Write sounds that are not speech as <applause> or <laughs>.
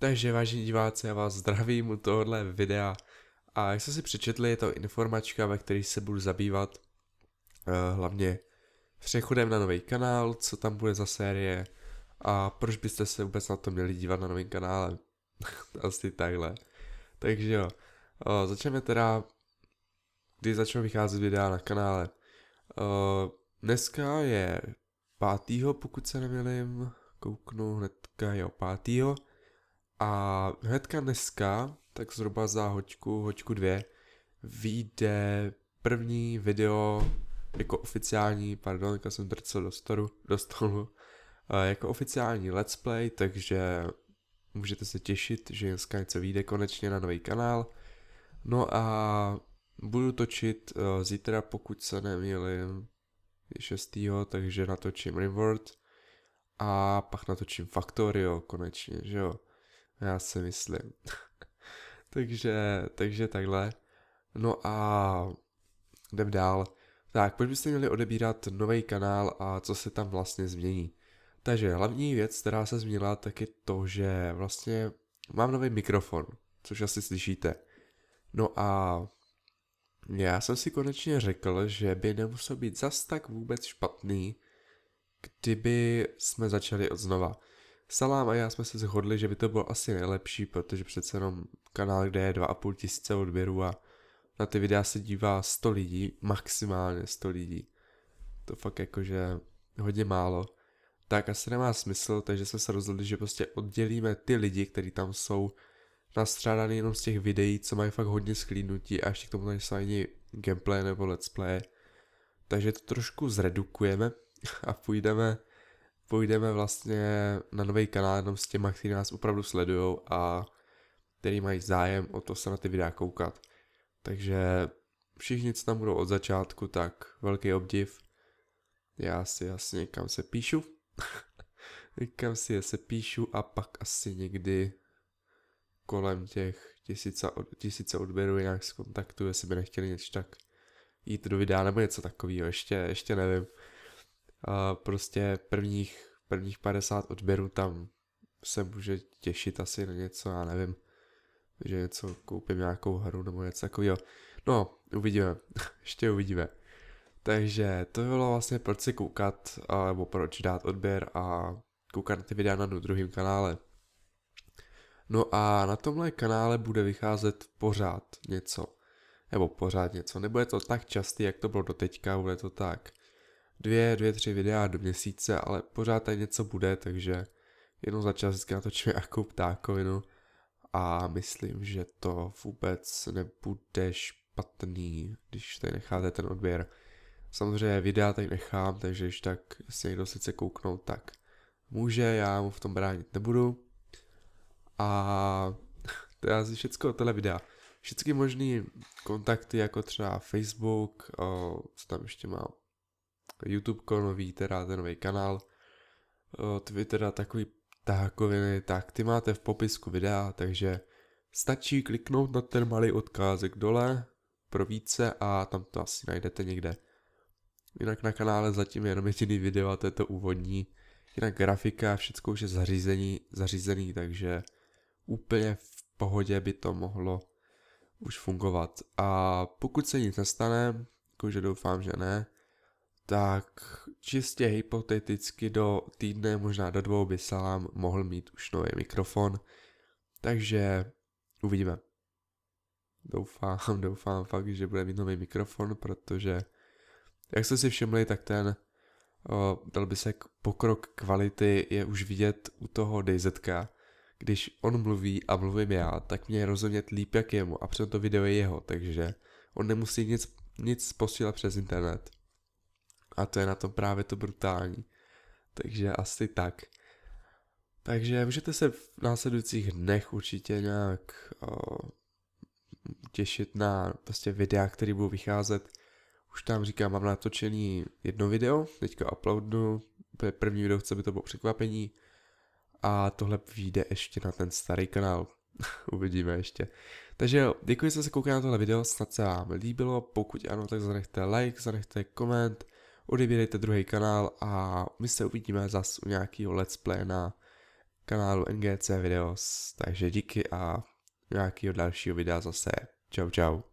Takže vážení diváci, já vás zdravím u tohohle videa a jak jste si přečetli, je to informačka, ve které se budu zabývat eh, hlavně přechodem na nový kanál, co tam bude za série a proč byste se vůbec na to měli dívat na novém kanále. <laughs> Asi takhle. Takže jo, eh, začneme teda, kdy začnou vycházet videa na kanále. O, eh, dneska je pátýho, pokud se nemělím, kouknu hnedka, jo, pátýho. A hnedka dneska, tak zhruba za hoďku, hoďku dvě, vyjde první video jako oficiální, pardon, jako jsem drcel do, storu, do stolu, jako oficiální let's play, takže můžete se těšit, že dneska něco vyjde konečně na nový kanál. No a budu točit e, zítra, pokud se nemýlím, 6. takže natočím Reward a pak natočím Factorio konečně, že jo. Já si myslím. <laughs> takže, takže takhle. No a jdem dál. Tak, proč byste měli odebírat nový kanál a co se tam vlastně změní? Takže hlavní věc, která se změnila, tak je to, že vlastně mám nový mikrofon, což asi slyšíte. No a já jsem si konečně řekl, že by nemusel být zas tak vůbec špatný, kdyby jsme začali od znova. Salám a já jsme se shodli, že by to bylo asi nejlepší, protože přece jenom kanál, kde je 2,5 tisíce odběrů a na ty videa se dívá 100 lidí, maximálně 100 lidí. To fakt jakože hodně málo. Tak asi nemá smysl, takže jsme se rozhodli, že prostě oddělíme ty lidi, kteří tam jsou nastřádaný jenom z těch videí, co mají fakt hodně sklínutí a ještě k tomu nejsou ani gameplay nebo let's play. Takže to trošku zredukujeme <laughs> a půjdeme půjdeme vlastně na nový kanál jenom s těma, kteří nás opravdu sledují a který mají zájem o to se na ty videa koukat. Takže všichni, co tam budou od začátku, tak velký obdiv. Já si asi někam se píšu. <laughs> někam si je se píšu a pak asi někdy kolem těch tisíce, tisíce odběrů nějak kontaktu, jestli by nechtěli něco tak jít do videa nebo něco takového, ještě, ještě nevím a prostě prvních, prvních 50 odběrů tam se může těšit asi na něco, já nevím, že něco koupím nějakou hru nebo něco takového. No, uvidíme, <laughs> ještě uvidíme. Takže to bylo vlastně proč si koukat, nebo proč dát odběr a koukat na ty videa na druhém kanále. No a na tomhle kanále bude vycházet pořád něco. Nebo pořád něco. Nebude to tak častý, jak to bylo do teďka, bude to tak dvě, dvě, tři videa do měsíce, ale pořád tady něco bude, takže jenom za čas vždycky natočím nějakou ptákovinu a myslím, že to vůbec nebude špatný, když tady necháte ten odběr. Samozřejmě videa tady nechám, takže když tak si někdo sice kouknout, tak může, já mu v tom bránit nebudu. A <laughs> to je asi všechno tohle videa. Všechny možné kontakty, jako třeba Facebook, o, co tam ještě mám, YouTube nový, teda ten nový kanál, Twitter a takový tahakoviny, tak ty máte v popisku videa, takže stačí kliknout na ten malý odkázek dole pro více a tam to asi najdete někde. Jinak na kanále zatím jenom jediný video a to je to úvodní. Jinak grafika, všechno už je zařízení, zařízený, takže úplně v pohodě by to mohlo už fungovat. A pokud se nic nestane, jakože doufám, že ne, tak čistě hypoteticky do týdne, možná do dvou by Salam mohl mít už nový mikrofon, takže uvidíme. Doufám, <laughs> doufám fakt, že bude mít nový mikrofon, protože jak jste si všimli, tak ten o, dal by se pokrok kvality je už vidět u toho DZK. Když on mluví a mluvím já, tak mě je rozumět líp jak jemu a přitom to video je jeho, takže on nemusí nic, nic posílat přes internet. A to je na tom právě to brutální. Takže asi tak. Takže můžete se v následujících dnech určitě nějak o, těšit na prostě videa, které budou vycházet. Už tam říkám, mám natočený jedno video, teďka uploadnu, první video chce by to bylo překvapení a tohle vyjde ještě na ten starý kanál. <laughs> Uvidíme ještě. Takže jo, děkuji, že jste se koukali na tohle video, snad se vám líbilo, pokud ano, tak zanechte like, zanechte koment, odebírejte druhý kanál a my se uvidíme zas u nějakého let's play na kanálu NGC Videos, takže díky a nějakého dalšího videa zase. Čau čau.